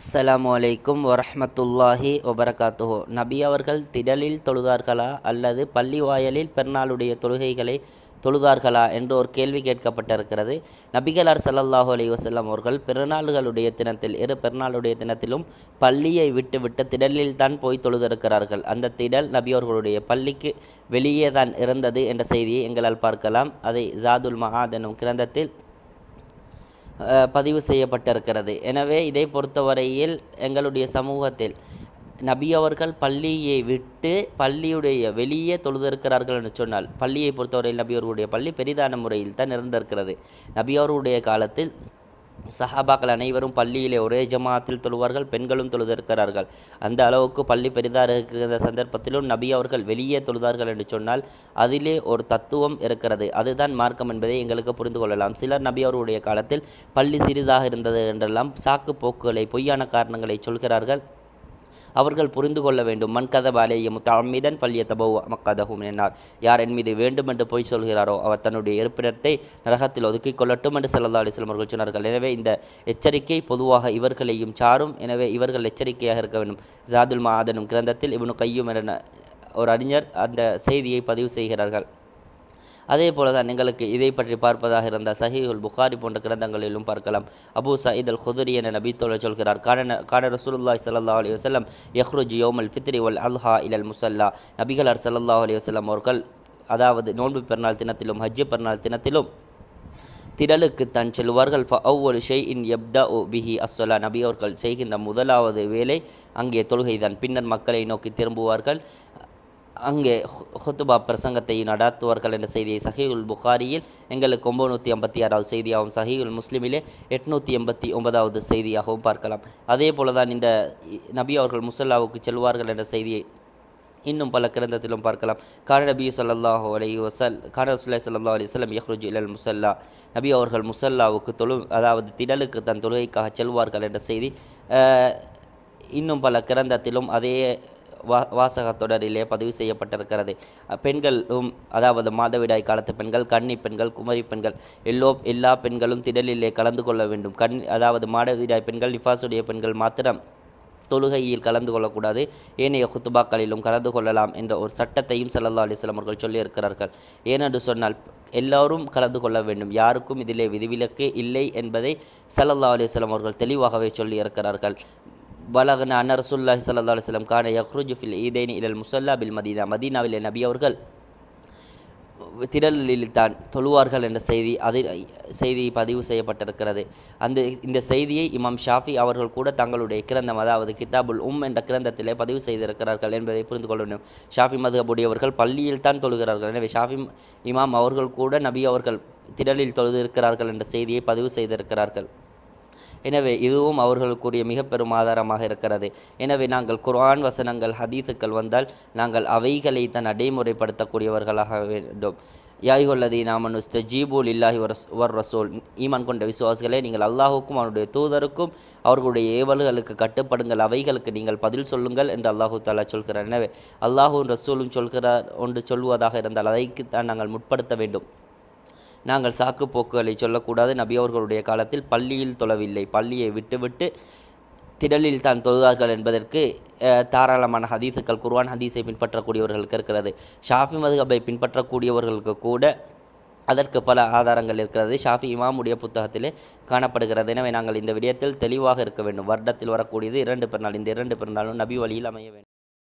அஸ்ஸலாம் வலைக்கும் வரஹமத்துல்லாஹி வபரகாத்துஹோ நபி அவர்கள் திடலில் தொழுதார்களா அல்லது பள்ளி வாயலில் பெருநாளுடைய தொழுகைகளை தொழுதார்களா என்று ஒரு கேள்வி கேட்கப்பட்டிருக்கிறது நபிகளார் சல்லல்லாஹு அலி வசல்லம் அவர்கள் பிறநாள்களுடைய தினத்தில் இரு பிறநாளுடைய தினத்திலும் பள்ளியை விட்டுவிட்டு திடலில் தான் போய் தொழுதிருக்கிறார்கள் அந்த திடல் நபியோர்களுடைய பள்ளிக்கு வெளியே தான் இருந்தது என்ற செய்தியை எங்களால் பார்க்கலாம் அதை ஜாதுல் மஹாத் கிரந்தத்தில் பதிவு செய்யப்பட்டிருக்கிறது எனவே இதை பொறுத்தவரையில் எங்களுடைய சமூகத்தில் நபி அவர்கள் பள்ளியை விட்டு பள்ளியுடைய வெளியே தொழுதிருக்கிறார்கள் என்று சொன்னால் பள்ளியை பொறுத்தவரையில் நபி அவர்களுடைய பள்ளி பெரிதான முறையில் தான் இருந்திருக்கிறது நபி அவர்களுடைய காலத்தில் சஹாபாக்கள் அனைவரும் பள்ளியிலே ஒரே ஜமாத்தில் தொழுவார்கள் பெண்களும் தொழுதிருக்கிறார்கள் அந்த அளவுக்கு பள்ளி பெரிதாக இருக்கிற சந்தர்ப்பத்திலும் நபி அவர்கள் வெளியே தொழுதார்கள் என்று சொன்னால் அதிலே ஒரு தத்துவம் இருக்கிறது அதுதான் மார்க்கம் என்பதை எங்களுக்கு புரிந்து கொள்ளலாம் சிலர் நபி அவர்களுடைய காலத்தில் பள்ளி சிறிதாக இருந்தது என்றெல்லாம் சாக்கு போக்குகளை பொய்யான காரணங்களை சொல்கிறார்கள் அவர்கள் புரிந்து கொள்ள வேண்டும் மண் கதபாலேயே பள்ளிய பல்யத்தபோ மக்கதகும் என்னார் யார் என் மீது வேண்டும் என்று பொய் சொல்கிறாரோ அவர் தன்னுடைய இருப்பிடத்தை நரகத்தில் ஒதுக்கிக் கொள்ளட்டும் என்று செல்லல்லா அலிஸ்லம் அவர்கள் சொன்னார்கள் எனவே இந்த எச்சரிக்கை பொதுவாக இவர்களையும் சாரும் எனவே இவர்கள் எச்சரிக்கையாக இருக்க வேண்டும் ஜாதுல் மாதனும் கிரந்தத்தில் இவனு கையும் என ஒரு அறிஞர் அந்த செய்தியை பதிவு செய்கிறார்கள் அதே போலதான் எங்களுக்கு இதை பற்றி பார்ப்பதாக இருந்த சஹீஹுல் புகாரி போன்ற கிரந்தங்களிலும் பார்க்கலாம் அபு சயித் அல் ஹுதுரி என நபித்தோழ சொல்கிறார் காரண கான ரசூலுல்லாய் சல்லா அலி வசலம் யஹ்ருஜ் யோமல் ஃபித்ரி உல் அல்ஹா இலல் முசல்லா நபிகளார் சல்லா அலி வசலம் அவர்கள் அதாவது நோன்பு பெருநாள் தினத்திலும் ஹஜ்ஜு பெருநாள் தினத்திலும் திரளுக்கு தான் செல்வார்கள் ஃப ஒவ்வொரு ஷெய் இன் எப்தா ஓ பிஹி அஸ்வலா நபி அவர்கள் செய்கின்ற முதலாவது வேலை அங்கே தொழுகைதான் பின்னர் மக்களை நோக்கி திரும்புவார்கள் அங்கே ஹொத்துபா பிரசங்கத்தை நடாத்துவார்கள் என்ற செய்தியை சஹீல் புகாரியில் எங்களுக்கு ஒம்பநூற்றி ஐம்பத்தி ஆறாவது செய்தியாகவும் சஹீல் முஸ்லீமிலே எட்நூற்றி எண்பத்தி ஒன்பதாவது செய்தியாகவும் பார்க்கலாம் அதே போல தான் இந்த நபி அவர்கள் முசல்லாவுக்கு செல்வார்கள் என்ற செய்தியை இன்னும் பல கிரந்தத்திலும் பார்க்கலாம் கான நபி சொல்லாஹு அலி வசல் கான சுல்லா சல்லா அலி வல்லம் யஹ்ருஜ் இலல் முசல்லா நபி அவர்கள் முசல்லாவுக்கு தொழு அதாவது திடலுக்கு தன் தொழுகைக்காக செல்வார்கள் என்ற செய்தி இன்னும் பல கிரந்தத்திலும் அதே வா வாசகத்தொடரிலே பதிவு செய்யப்பட்டிருக்கிறது பெண்களும் அதாவது மாதவிடாய் காலத்து பெண்கள் கன்னி பெண்கள் குமரி பெண்கள் எல்லோ எல்லா பெண்களும் திடலிலே கலந்து கொள்ள வேண்டும் கண் அதாவது மாதவிடாய் பெண்கள் நிஃபாசுடைய பெண்கள் மாத்திரம் தொழுகையில் கலந்து கொள்ளக்கூடாது ஏனைய குத்துபாக்களிலும் கலந்து கொள்ளலாம் என்ற ஒரு சட்டத்தையும் சல்லா அலிஸ்லாம் அவர்கள் சொல்லியிருக்கிறார்கள் ஏனென்று சொன்னால் எல்லாரும் கலந்து கொள்ள வேண்டும் யாருக்கும் இதிலே விதிவிலக்கு இல்லை என்பதை சல்லா அலிஸ்லாம் அவர்கள் தெளிவாகவே சொல்லியிருக்கிறார்கள் பலகன அன்னர் ரசூல்லாஹி சல்லா அலுவலம் கான யஹ்ருஜ் ஃபில் ஈதேனி இலல் முசல்லா பில் மதீனா மதீனாவில் நபி அவர்கள் திரலில் தான் தொழுவார்கள் என்ற செய்தி அதில் செய்தி பதிவு செய்யப்பட்டிருக்கிறது அந்த இந்த செய்தியை இமாம் ஷாஃபி அவர்கள் கூட தங்களுடைய கிரந்தம் அதாவது கிதாபுல் உம் என்ற கிரந்தத்திலே பதிவு செய்திருக்கிறார்கள் என்பதை புரிந்து கொள்ள வேண்டும் ஷாஃபி மதுகபுடையவர்கள் பள்ளியில் தான் தொழுகிறார்கள் எனவே ஷாஃபி இமாம் அவர்கள் கூட நபி அவர்கள் திரளில் தொழுது இருக்கிறார்கள் என்ற செய்தியை பதிவு செய்திருக்கிறார்கள் எனவே இதுவும் அவர்களுக்குரிய மிக பெரும் ஆதாரமாக இருக்கிறது எனவே நாங்கள் குர்ஆன் வசனங்கள் ஹதீத்துக்கள் வந்தால் நாங்கள் அவைகளை தன் நடைமுறைப்படுத்தக்கூடியவர்களாக வேண்டும் யாய்கொல்லதி நாமனுஸ்த ஜீபூல் இல்லாஹி வர் ரசூல் ஈமான் கொண்ட விசுவாசிகளே நீங்கள் அல்லாஹுக்கும் அவருடைய தூதருக்கும் அவர்களுடைய ஏவல்களுக்கு கட்டுப்படுங்கள் அவைகளுக்கு நீங்கள் பதில் சொல்லுங்கள் என்று அல்லாஹு தாலா சொல்கிறார் எனவே அல்லாஹும் ரசூலும் சொல்கிறார் ஒன்று சொல்வதாக இருந்தால் அதைக்கு தான் நாங்கள் முற்படுத்த வேண்டும் நாங்கள் சாக்கு போக்குகளை சொல்லக்கூடாது நபி அவர்களுடைய காலத்தில் பள்ளியில் தொழவில்லை பள்ளியை விட்டுவிட்டு திடலில் தான் தொழுதார்கள் என்பதற்கு தாராளமான ஹதீஸுக்கள் குர்வான் ஹதீஸை பின்பற்றக்கூடியவர்களுக்கு இருக்கிறது ஷாஃபி மதுகபை பின்பற்றக்கூடியவர்களுக்கு கூட அதற்கு பல ஆதாரங்கள் இருக்கிறது ஷாஃபி இமாமுடைய புத்தகத்திலே காணப்படுகிறது எனவே நாங்கள் இந்த விடயத்தில் தெளிவாக இருக்க வேண்டும் வருடத்தில் வரக்கூடியது இரண்டு பிறநாள் இந்த இரண்டு பிறநாளும் நபி வழியில் அமைய வேண்டும்